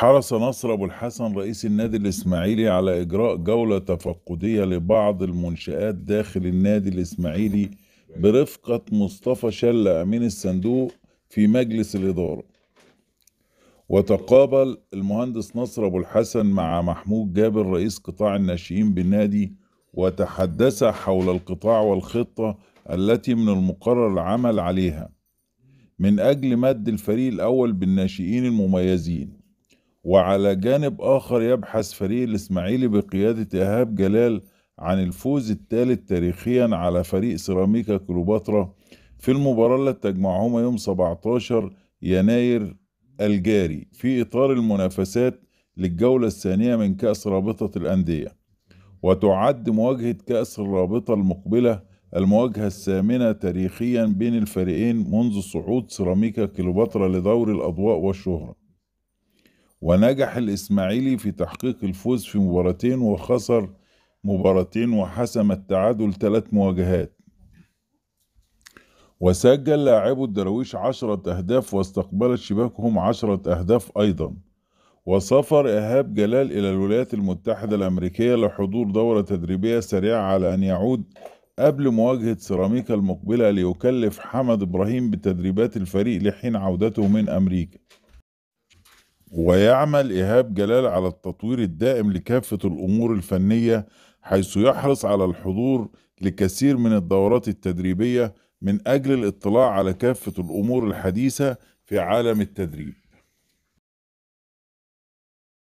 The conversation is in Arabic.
حرص نصر أبو الحسن رئيس النادي الإسماعيلي على إجراء جولة تفقدية لبعض المنشآت داخل النادي الإسماعيلي برفقة مصطفى شلة أمين الصندوق في مجلس الإدارة وتقابل المهندس نصر أبو الحسن مع محمود جابر رئيس قطاع الناشئين بالنادي وتحدثا حول القطاع والخطة التي من المقرر العمل عليها من أجل مد الفريق الأول بالناشئين المميزين وعلى جانب آخر يبحث فريق الإسماعيلي بقيادة إيهاب جلال عن الفوز الثالث تاريخيا على فريق سيراميكا كليوباترا في المباراة التي تجمعهما يوم 17 يناير الجاري في إطار المنافسات للجولة الثانية من كأس رابطة الأندية وتعد مواجهة كأس الرابطة المقبلة المواجهة الثامنة تاريخيا بين الفريقين منذ صعود سيراميكا كليوباترا لدور الأضواء والشهرة ونجح الإسماعيلي في تحقيق الفوز في مباراتين وخسر مباراتين وحسم التعادل ثلاث مواجهات وسجل لاعبو الدراويش عشرة أهداف واستقبلت شباكهم عشرة أهداف أيضا وسافر إيهاب جلال إلى الولايات المتحدة الأمريكية لحضور دورة تدريبية سريعة على أن يعود قبل مواجهة سيراميكا المقبلة ليكلف حمد إبراهيم بتدريبات الفريق لحين عودته من أمريكا ويعمل إيهاب جلال على التطوير الدائم لكافة الأمور الفنية حيث يحرص على الحضور لكثير من الدورات التدريبية من أجل الاطلاع على كافة الأمور الحديثة في عالم التدريب